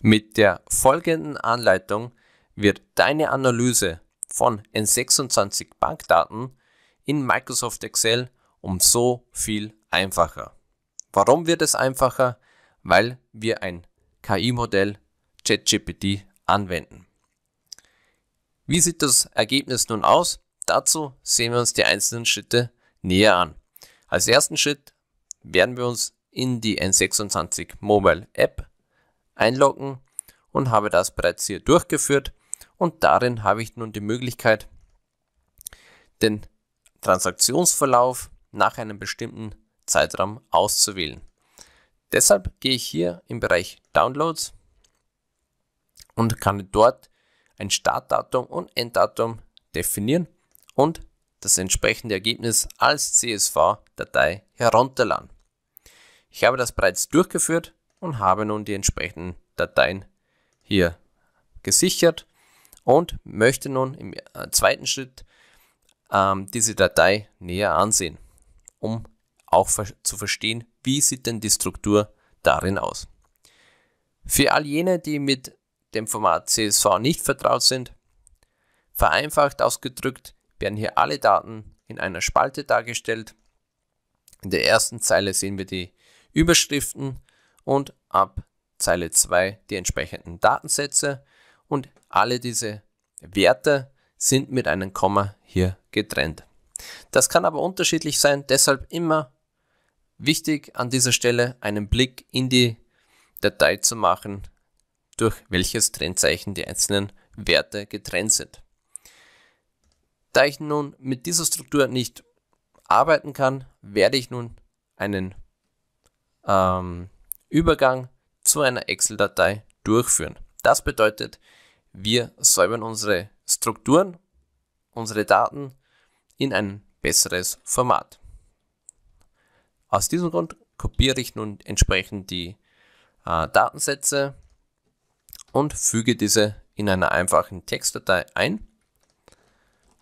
Mit der folgenden Anleitung wird deine Analyse von N26 Bankdaten in Microsoft Excel um so viel einfacher. Warum wird es einfacher? Weil wir ein KI-Modell ChatGPT anwenden. Wie sieht das Ergebnis nun aus? Dazu sehen wir uns die einzelnen Schritte näher an. Als ersten Schritt werden wir uns in die N26 Mobile App einloggen und habe das bereits hier durchgeführt und darin habe ich nun die Möglichkeit, den Transaktionsverlauf nach einem bestimmten Zeitraum auszuwählen. Deshalb gehe ich hier im Bereich Downloads und kann dort ein Startdatum und Enddatum definieren und das entsprechende Ergebnis als CSV-Datei herunterladen. Ich habe das bereits durchgeführt und habe nun die entsprechenden Dateien hier gesichert und möchte nun im äh, zweiten Schritt ähm, diese Datei näher ansehen, um auch ver zu verstehen, wie sieht denn die Struktur darin aus. Für all jene, die mit dem Format CSV nicht vertraut sind, vereinfacht ausgedrückt werden hier alle Daten in einer Spalte dargestellt. In der ersten Zeile sehen wir die Überschriften, und ab Zeile 2 die entsprechenden Datensätze und alle diese Werte sind mit einem Komma hier getrennt. Das kann aber unterschiedlich sein, deshalb immer wichtig an dieser Stelle einen Blick in die Datei zu machen, durch welches Trennzeichen die einzelnen Werte getrennt sind. Da ich nun mit dieser Struktur nicht arbeiten kann, werde ich nun einen ähm, Übergang zu einer Excel-Datei durchführen. Das bedeutet, wir säubern unsere Strukturen, unsere Daten in ein besseres Format. Aus diesem Grund kopiere ich nun entsprechend die äh, Datensätze und füge diese in einer einfachen Textdatei ein.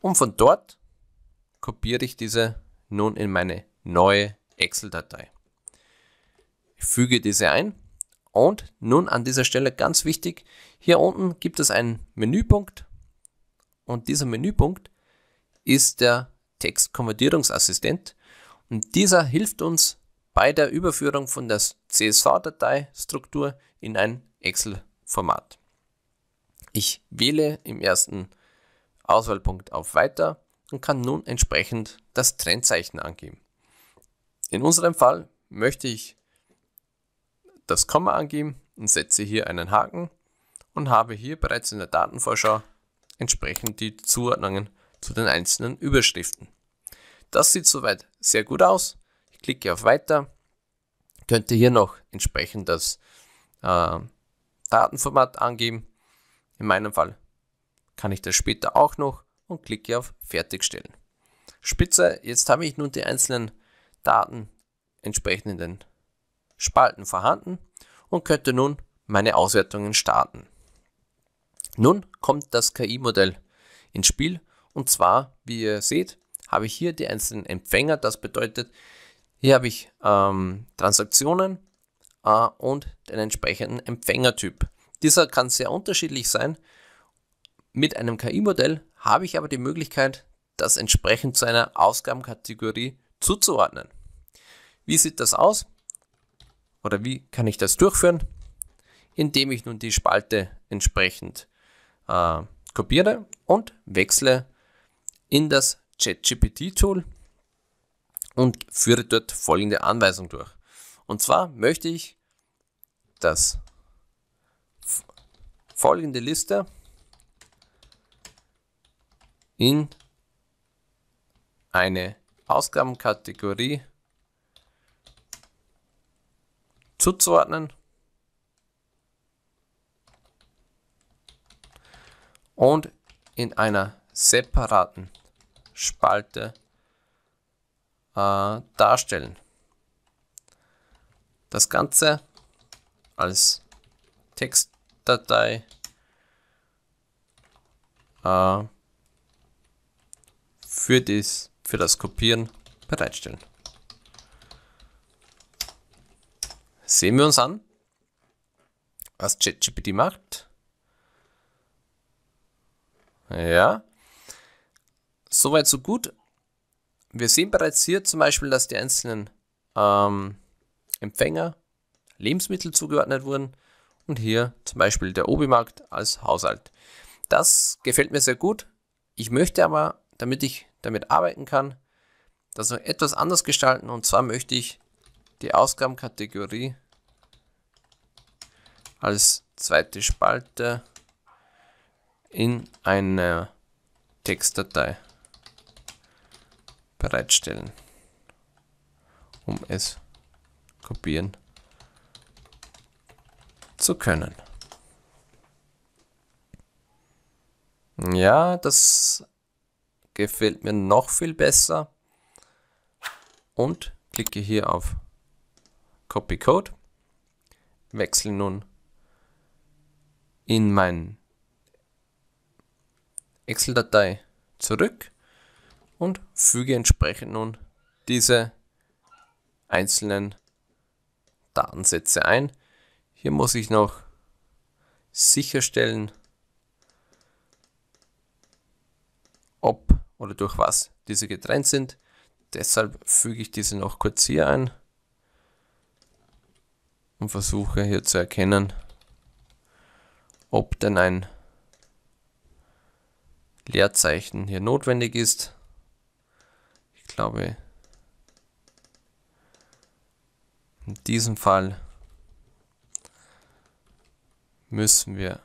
Und von dort kopiere ich diese nun in meine neue Excel-Datei. Ich füge diese ein und nun an dieser Stelle ganz wichtig, hier unten gibt es einen Menüpunkt und dieser Menüpunkt ist der Textkonvertierungsassistent und dieser hilft uns bei der Überführung von der CSV-Dateistruktur in ein Excel-Format. Ich wähle im ersten Auswahlpunkt auf Weiter und kann nun entsprechend das Trennzeichen angeben. In unserem Fall möchte ich das Komma angeben und setze hier einen Haken und habe hier bereits in der Datenvorschau entsprechend die Zuordnungen zu den einzelnen Überschriften. Das sieht soweit sehr gut aus. Ich klicke auf Weiter, könnte hier noch entsprechend das äh, Datenformat angeben. In meinem Fall kann ich das später auch noch und klicke auf Fertigstellen. Spitze, jetzt habe ich nun die einzelnen Daten entsprechend in den Spalten vorhanden und könnte nun meine Auswertungen starten. Nun kommt das KI-Modell ins Spiel und zwar, wie ihr seht, habe ich hier die einzelnen Empfänger. Das bedeutet, hier habe ich ähm, Transaktionen äh, und den entsprechenden Empfängertyp. Dieser kann sehr unterschiedlich sein. Mit einem KI-Modell habe ich aber die Möglichkeit, das entsprechend zu einer Ausgabenkategorie zuzuordnen. Wie sieht das aus? oder wie kann ich das durchführen? Indem ich nun die Spalte entsprechend äh, kopiere und wechsle in das ChatGPT-Tool und führe dort folgende Anweisung durch. Und zwar möchte ich, dass folgende Liste in eine Ausgabenkategorie zuzuordnen. Und in einer separaten Spalte äh, darstellen. Das Ganze als Textdatei äh, für, dies, für das Kopieren bereitstellen. Sehen wir uns an, was ChatGPT macht. Ja. Soweit, so gut. Wir sehen bereits hier zum Beispiel, dass die einzelnen ähm, Empfänger Lebensmittel zugeordnet wurden und hier zum Beispiel der Obi-Markt als Haushalt. Das gefällt mir sehr gut. Ich möchte aber, damit ich damit arbeiten kann, das noch etwas anders gestalten und zwar möchte ich die Ausgabenkategorie als zweite Spalte in eine Textdatei bereitstellen, um es kopieren zu können. Ja, das gefällt mir noch viel besser und klicke hier auf Copy Code, wechsle nun in mein Excel-Datei zurück und füge entsprechend nun diese einzelnen Datensätze ein. Hier muss ich noch sicherstellen, ob oder durch was diese getrennt sind. Deshalb füge ich diese noch kurz hier ein und versuche hier zu erkennen, ob denn ein Leerzeichen hier notwendig ist. Ich glaube, in diesem Fall müssen wir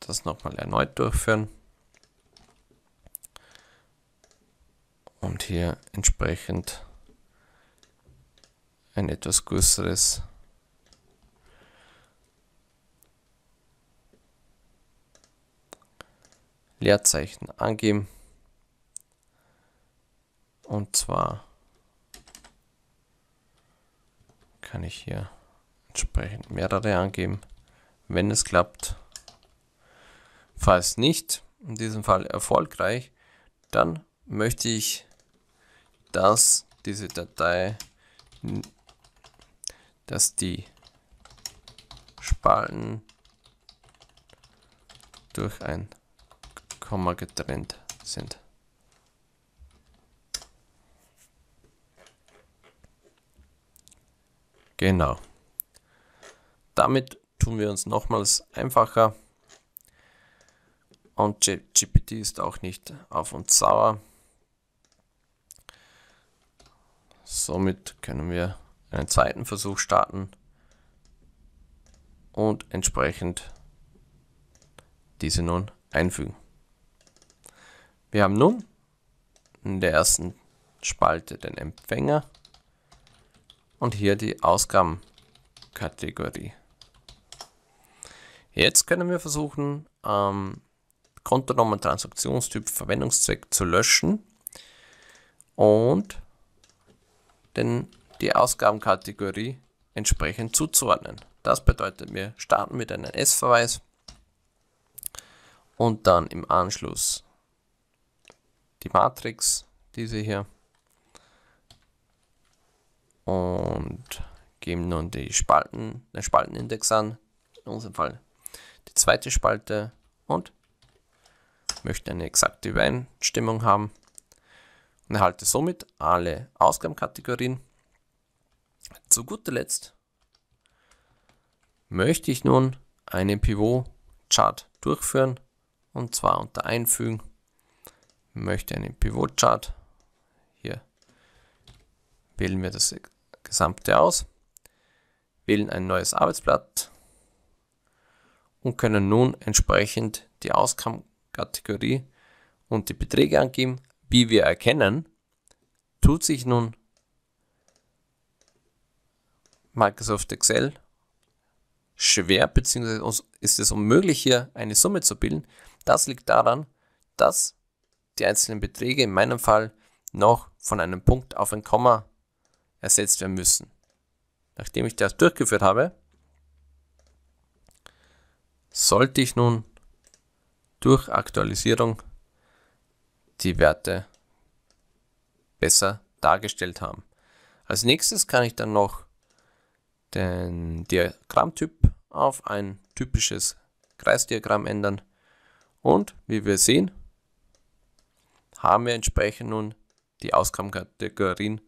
das nochmal erneut durchführen und hier entsprechend ein etwas größeres Leerzeichen angeben. Und zwar kann ich hier entsprechend mehrere angeben, wenn es klappt. Falls nicht, in diesem Fall erfolgreich, dann möchte ich, dass diese Datei, dass die Spalten durch ein Komma getrennt sind. Genau. Damit tun wir uns nochmals einfacher. Und GPT ist auch nicht auf uns sauer. Somit können wir einen zweiten Versuch starten und entsprechend diese nun einfügen. Wir haben nun in der ersten Spalte den Empfänger und hier die Ausgabenkategorie. Jetzt können wir versuchen, ähm, Kontonummer, Transaktionstyp, Verwendungszweck zu löschen und den, die Ausgabenkategorie entsprechend zuzuordnen. Das bedeutet, wir starten mit einem S-Verweis und dann im Anschluss die Matrix, diese hier. Und geben nun die Spalten, den Spaltenindex an, in unserem Fall die zweite Spalte und möchte eine exakte Übereinstimmung haben und erhalte somit alle Ausgabenkategorien. Zu guter Letzt möchte ich nun einen Pivot-Chart durchführen und zwar unter Einfügen möchte einen Pivot Chart. Hier wählen wir das gesamte aus, wählen ein neues Arbeitsblatt und können nun entsprechend die Ausgabenkategorie und die Beträge angeben. Wie wir erkennen, tut sich nun Microsoft Excel schwer, beziehungsweise ist es unmöglich, hier eine Summe zu bilden. Das liegt daran, dass die einzelnen Beträge, in meinem Fall, noch von einem Punkt auf ein Komma ersetzt werden müssen. Nachdem ich das durchgeführt habe, sollte ich nun durch Aktualisierung die Werte besser dargestellt haben. Als nächstes kann ich dann noch den Diagrammtyp auf ein typisches Kreisdiagramm ändern. Und wie wir sehen, haben wir entsprechend nun die Ausgabenkategorien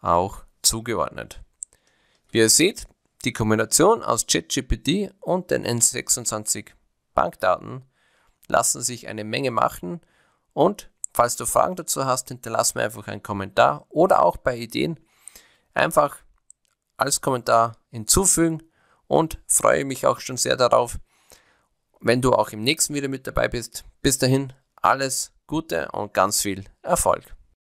auch zugeordnet. Wie ihr seht, die Kombination aus ChatGPT und den N26 Bankdaten lassen sich eine Menge machen und falls du Fragen dazu hast, hinterlass mir einfach einen Kommentar oder auch bei Ideen einfach als Kommentar hinzufügen und freue mich auch schon sehr darauf, wenn du auch im nächsten wieder mit dabei bist. Bis dahin, alles Gute und ganz viel Erfolg.